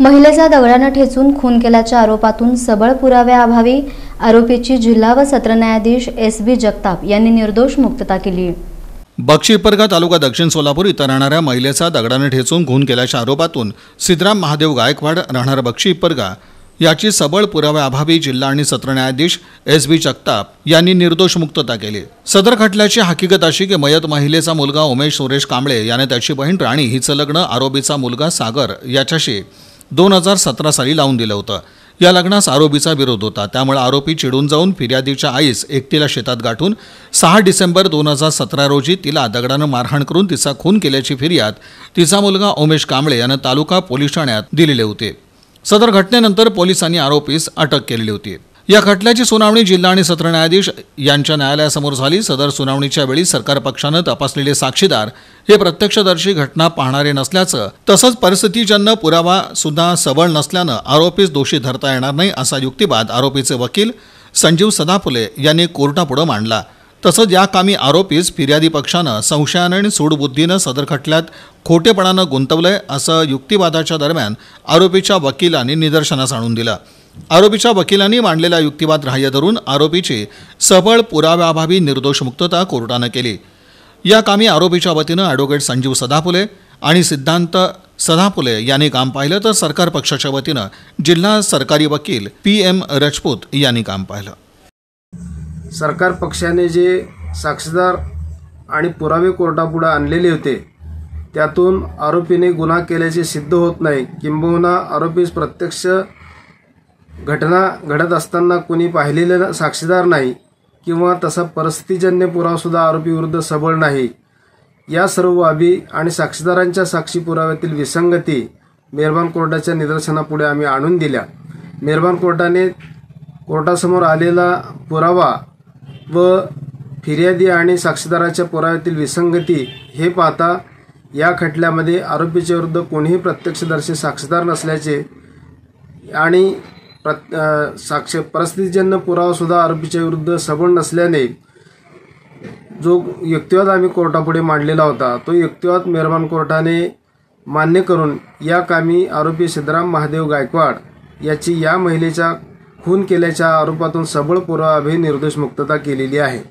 महिलेचा दगडानं ठेचून खून केल्याच्या आरोपातून सबळ पुराव्याअभावी आरोपीची जिल्हा व सत्र न्यायाधीश एस बी जगताप यांनी निर्दोष मुक्तता केली बक्षीपरगा तालुका दक्षिण सोलापूर इथं राहणाऱ्या महिलेचा दगडाने ठेचून खून केल्याच्या आरोपातून सिद्धराम महादेव गायकवाड राहणार बक्षीपरगा याची सबळ पुराव्याअभावी जिल्हा आणि सत्र न्यायाधीश एस बी जगताप यांनी निर्दोष मुक्तता केली सदर खटल्याची हकीकत अशी की मयत महिलेचा मुलगा उमेश सुरेश कांबळे याने त्याची बहीण राणी हिचं लग्न आरोपीचा मुलगा सागर याच्याशी दोन हजार सतरा साली लावून दिलं होतं या लग्नास आरोपीचा विरोध होता त्यामुळे आरोपी चिडून जाऊन फिर्यादीच्या आईस एकटीला शेतात गाठून सहा डिसेंबर दोन हजार सतरा रोजी तिला दगडानं मारहाण करून तिचा खून केल्याची फिर्याद तिचा मुलगा उमेश कांबळे यानं तालुका पोलीस ठाण्यात दिलेले होते सदर घटनेनंतर पोलिसांनी आरोपीस अटक केलेली होती या खटल्याची सुनावणी जिल्हा आणि सत्र न्यायाधीश यांच्या न्यायालयासमोर झाली सदर सुनावणीच्या वेळी सरकार पक्षानं तपासलेले साक्षीदार हे प्रत्यक्षदर्शी घटना पाहणारे नसल्याचं तसंच परिस्थितीजन्य पुरावा सुद्धा सबळ नसल्यानं आरोपीस दोषी धरता येणार नाही असा युक्तिवाद आरोपीचे वकील संजीव सदाफुले यांनी कोर्टापुढं मांडला तसंच या कामी आरोपीस फिर्यादी पक्षानं संशयानं आणि सूडबुद्धीनं सदर खटल्यात खोटेपणानं गुंतवलंय असं युक्तिवादाच्या दरम्यान आरोपीच्या वकिलांनी निदर्शनास आणून दिलं आरोपीच्या वकिलांनी मांडलेला युक्तिवाद राह्य धरून आरोपीची सबळ पुराव्याभावी निर्दोष मुक्तता कोर्टानं केली या कामी आरोपीच्या वतीनं ॲडव्होकेट संजीव सदापुले आणि सिद्धांत सदापुले यांनी काम पाहिलं तर सरकार पक्षाच्या वतीनं जिल्हा सरकारी वकील पी एम रजपूत यांनी काम पाहिलं सरकार पक्षाने जे साक्षीदार आणि पुरावे कोर्टापुढे आणलेले होते त्यातून आरोपीने गुन्हा केल्याचे सिद्ध होत नाही किंबहुना आरोपीस प्रत्यक्ष घटना घडत असताना कोणी पाहिलेले साक्षीदार नाही किंवा तसा परिस्थितीजन्य पुरावासुद्धा आरोपीविरुद्ध सबळ नाही या सर्व बाबी आणि साक्षीदारांच्या साक्षी पुराव्यातील विसंगती मेहरबान कोर्टाच्या निदर्शनापुढे आम्ही आणून दिल्या मेहरबान कोर्टाने कोर्टासमोर आलेला पुरावा व फिर्यादी आणि साक्षीदाराच्या पुराव्यातील विसंगती हे पाहता या खटल्यामध्ये आरोपीच्या विरुद्ध कोणीही प्रत्यक्षदर्शी साक्षीदार नसल्याचे आणि साक्ष परिस्थितीजन्य पुरावासुद्धा आरोपीच्या विरुद्ध सबळ नसल्याने जो युक्तिवाद आम्ही कोर्टापुढे मांडलेला होता तो युक्तिवाद मेहरबान कोर्टाने मान्य करून या कामी आरोपी सिद्धराम महादेव गायकवाड याची या महिलेच्या खून केल्याच्या आरोपातून सबळ पुरावा निर्दोष मुक्तता केलेली आहे